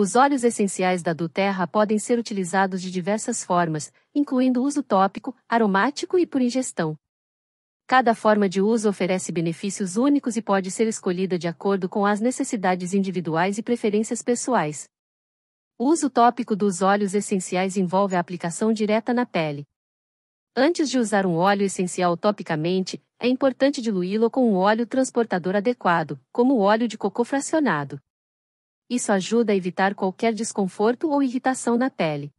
Os óleos essenciais da Duterra podem ser utilizados de diversas formas, incluindo uso tópico, aromático e por ingestão. Cada forma de uso oferece benefícios únicos e pode ser escolhida de acordo com as necessidades individuais e preferências pessoais. O uso tópico dos óleos essenciais envolve a aplicação direta na pele. Antes de usar um óleo essencial topicamente, é importante diluí-lo com um óleo transportador adequado, como o óleo de coco fracionado. Isso ajuda a evitar qualquer desconforto ou irritação na pele.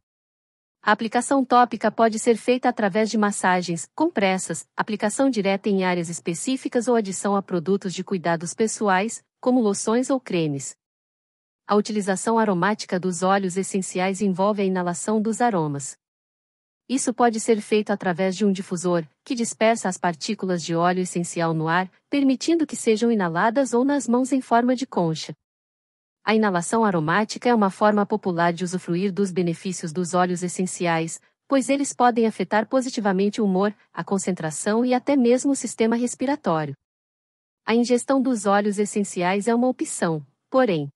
A aplicação tópica pode ser feita através de massagens, compressas, aplicação direta em áreas específicas ou adição a produtos de cuidados pessoais, como loções ou cremes. A utilização aromática dos óleos essenciais envolve a inalação dos aromas. Isso pode ser feito através de um difusor, que dispersa as partículas de óleo essencial no ar, permitindo que sejam inaladas ou nas mãos em forma de concha. A inalação aromática é uma forma popular de usufruir dos benefícios dos óleos essenciais, pois eles podem afetar positivamente o humor, a concentração e até mesmo o sistema respiratório. A ingestão dos óleos essenciais é uma opção, porém,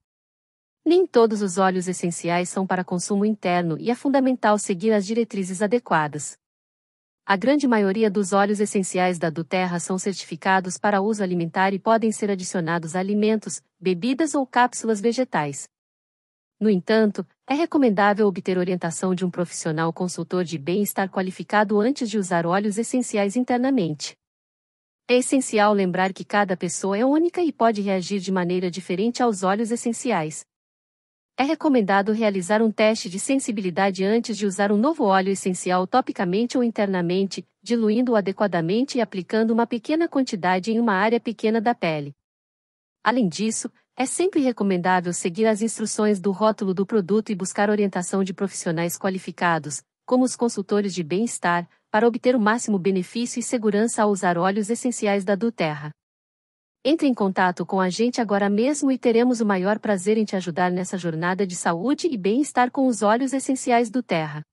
nem todos os óleos essenciais são para consumo interno e é fundamental seguir as diretrizes adequadas. A grande maioria dos óleos essenciais da Duterra são certificados para uso alimentar e podem ser adicionados a alimentos, bebidas ou cápsulas vegetais. No entanto, é recomendável obter orientação de um profissional consultor de bem-estar qualificado antes de usar óleos essenciais internamente. É essencial lembrar que cada pessoa é única e pode reagir de maneira diferente aos óleos essenciais. É recomendado realizar um teste de sensibilidade antes de usar um novo óleo essencial topicamente ou internamente, diluindo-o adequadamente e aplicando uma pequena quantidade em uma área pequena da pele. Além disso, é sempre recomendável seguir as instruções do rótulo do produto e buscar orientação de profissionais qualificados, como os consultores de bem-estar, para obter o máximo benefício e segurança ao usar óleos essenciais da Duterra. Entre em contato com a gente agora mesmo e teremos o maior prazer em te ajudar nessa jornada de saúde e bem-estar com os óleos essenciais do Terra.